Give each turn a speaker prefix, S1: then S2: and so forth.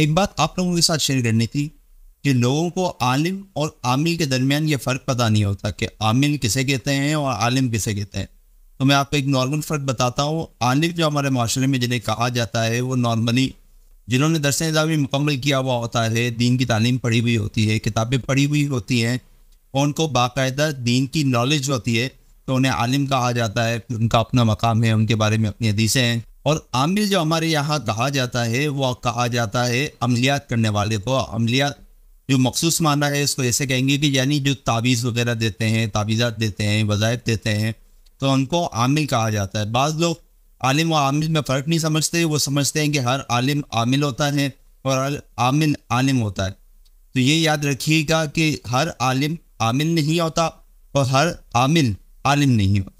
S1: एक बात आप लोगों के साथ शेयर करनी थी कि लोगों को आलिम और आमिल के दरमियान ये फ़र्क पता नहीं होता कि आमिल किसे कहते हैं और आलिम किसे कहते हैं तो मैं आपको एक नॉर्मल फ़र्क बताता हूँ आलिम जो हमारे माशरे में जिन्हें कहा जाता है वो नॉर्मली जिन्होंने दरस निज़ामी मुकम्मल किया हुआ होता है दीन की तालीम पढ़ी हुई होती है किताबें पढ़ी हुई होती हैं और उनको बाकायदा दीन की नॉलेज होती है तो उन्हें आलिम कहा जाता है उनका अपना मकाम है उनके बारे में अपनी हदीसें हैं और आमिल जो हमारे यहाँ कहा जाता है वो कहा जाता है अमलियात करने वाले को अमलियात जो मखसूस माना है इसको ऐसे कहेंगे कि यानी जो तावीज़ वगैरह देते हैं तावीज़ात देते हैं वज़ायत देते हैं तो उनको आमिल कहा जाता है बाद लोग आलिम व आमिल में फ़र्क नहीं समझते वो समझते हैं कि हर आलिम आमिल होता है और आमिल आलिम होता है तो ये याद रखिएगा कि हर आलिम आमिल नहीं होता और हर आमिल आलिम नहीं होता